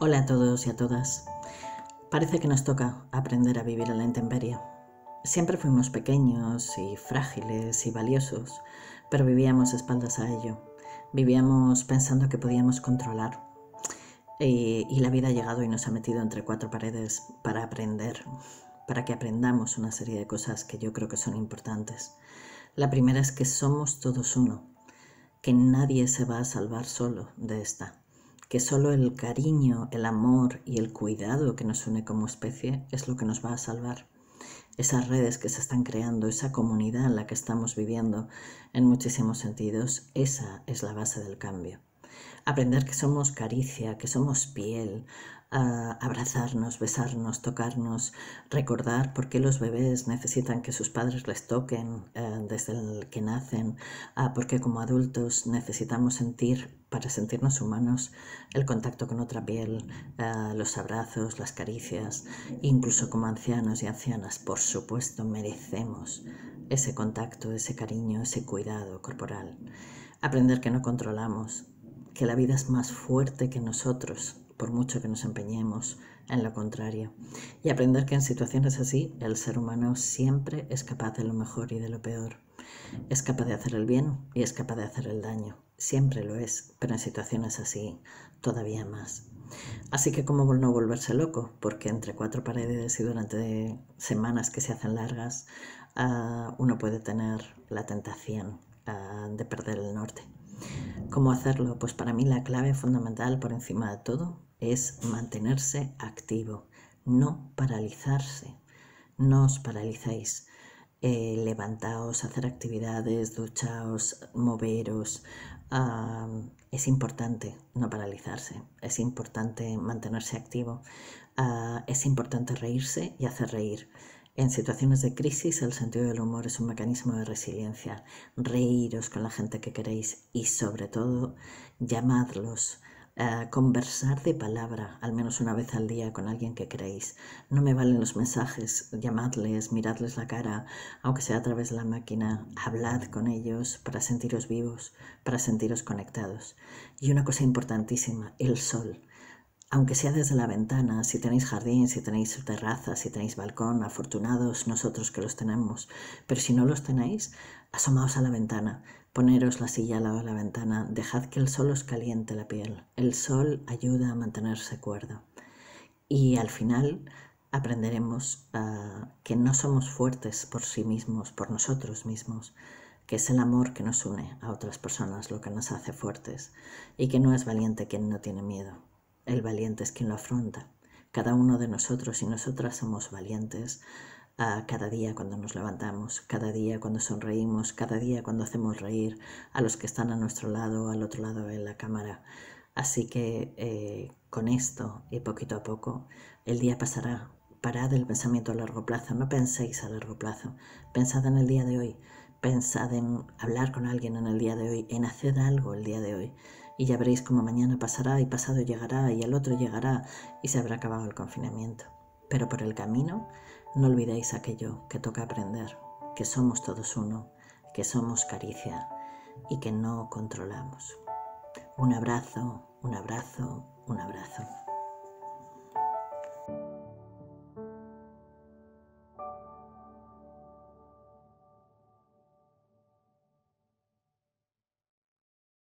Hola a todos y a todas. Parece que nos toca aprender a vivir a la intemperie. Siempre fuimos pequeños y frágiles y valiosos, pero vivíamos espaldas a ello. Vivíamos pensando que podíamos controlar. Y, y la vida ha llegado y nos ha metido entre cuatro paredes para aprender, para que aprendamos una serie de cosas que yo creo que son importantes. La primera es que somos todos uno, que nadie se va a salvar solo de esta que solo el cariño, el amor y el cuidado que nos une como especie es lo que nos va a salvar. Esas redes que se están creando, esa comunidad en la que estamos viviendo, en muchísimos sentidos, esa es la base del cambio aprender que somos caricia, que somos piel, abrazarnos, besarnos, tocarnos, recordar por qué los bebés necesitan que sus padres les toquen eh, desde el que nacen, porque como adultos necesitamos sentir, para sentirnos humanos, el contacto con otra piel, eh, los abrazos, las caricias, incluso como ancianos y ancianas, por supuesto, merecemos ese contacto, ese cariño, ese cuidado corporal. Aprender que no controlamos, que la vida es más fuerte que nosotros, por mucho que nos empeñemos en lo contrario, y aprender que en situaciones así el ser humano siempre es capaz de lo mejor y de lo peor. Es capaz de hacer el bien y es capaz de hacer el daño. Siempre lo es, pero en situaciones así todavía más. Así que cómo no volverse loco, porque entre cuatro paredes y durante semanas que se hacen largas, ah, uno puede tener la tentación ah, de perder el norte. ¿Cómo hacerlo? Pues para mí la clave fundamental por encima de todo es mantenerse activo, no paralizarse. No os paralizáis, eh, levantaos, hacer actividades, duchaos, moveros. es importante no paralizarse, es importante mantenerse activo, ah, es importante reírse y hacer reír, en situaciones de crisis, el sentido del humor es un mecanismo de resiliencia. Reíros con la gente que queréis y, sobre todo, llamadlos. Eh, conversar de palabra al menos una vez al día con alguien que queréis. No me valen los mensajes, llamadles, miradles la cara, aunque sea a través de la máquina, hablad con ellos para sentiros vivos, para sentiros conectados. Y una cosa importantísima, el sol aunque sea desde la ventana, si tenéis jardín, si tenéis terraza, si tenéis balcón, afortunados nosotros que los tenemos, pero si no los tenéis, asomaos a la ventana, poneros la silla al lado de la ventana, dejad que el sol os caliente la piel, el sol ayuda a mantenerse cuerdo. Y al final aprenderemos ah, que no somos fuertes por sí mismos, por nosotros mismos, que es el amor que nos une a otras personas lo que nos hace fuertes y que no es valiente quien no tiene miedo el valiente es quien lo afronta. Cada uno de nosotros y nosotras somos valientes ah, cada día cuando nos levantamos, cada día cuando sonreímos, cada día cuando hacemos reír a los que están a nuestro lado, al otro lado de la cámara. Así que eh, con esto y poquito a poco el día pasará. Parad el pensamiento a largo plazo, no penséis a largo plazo, pensad en el día de hoy, pensad en hablar con alguien en el día de hoy, en hacer algo el día de hoy y ya veréis cómo mañana pasará y pasado llegará y el otro llegará y se habrá acabado el confinamiento. Pero por el camino no olvidéis aquello que toca aprender, que somos todos uno, que somos caricia y que no controlamos. Un abrazo, un abrazo, un abrazo.